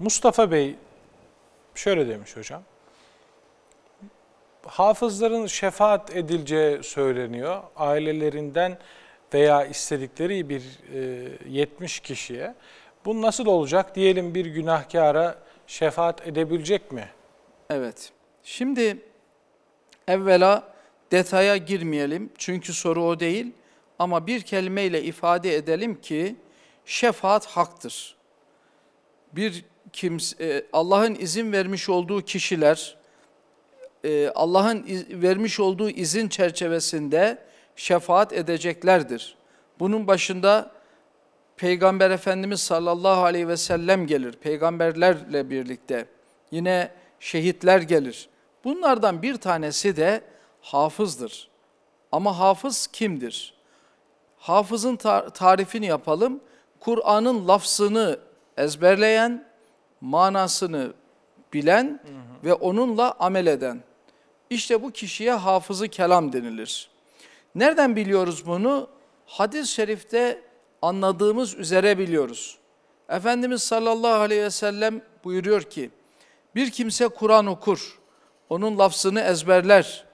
Mustafa Bey şöyle demiş hocam. Hafızların şefaat edileceği söyleniyor. Ailelerinden veya istedikleri bir e, 70 kişiye. Bu nasıl olacak? Diyelim bir günahkara şefaat edebilecek mi? Evet. Şimdi evvela detaya girmeyelim. Çünkü soru o değil. Ama bir kelimeyle ifade edelim ki şefaat haktır. Bir kimse e, Allah'ın izin vermiş olduğu kişiler e, Allah'ın vermiş olduğu izin çerçevesinde şefaat edeceklerdir. Bunun başında Peygamber Efendimiz sallallahu aleyhi ve sellem gelir. Peygamberlerle birlikte yine şehitler gelir. Bunlardan bir tanesi de hafızdır. Ama hafız kimdir? Hafızın tarifini yapalım. Kur'an'ın lafzını ezberleyen, manasını bilen hı hı. ve onunla amel eden. İşte bu kişiye hafızı kelam denilir. Nereden biliyoruz bunu? Hadis-i şerifte anladığımız üzere biliyoruz. Efendimiz sallallahu aleyhi ve sellem buyuruyor ki, bir kimse Kur'an okur, onun lafzını ezberler.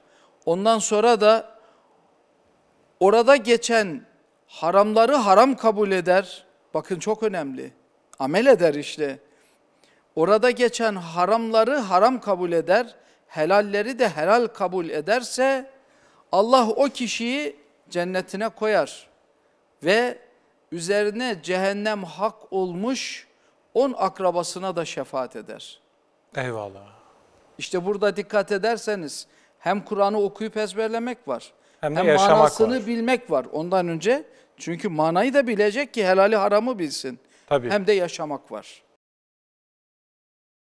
Ondan sonra da orada geçen haramları haram kabul eder. Bakın çok önemli. Amel eder işte orada geçen haramları haram kabul eder, helalleri de helal kabul ederse Allah o kişiyi cennetine koyar ve üzerine cehennem hak olmuş on akrabasına da şefaat eder. Eyvallah. İşte burada dikkat ederseniz hem Kur'an'ı okuyup ezberlemek var. Hem, hem manasını var. bilmek var ondan önce. Çünkü manayı da bilecek ki helali haramı bilsin. Tabii. Hem de yaşamak var.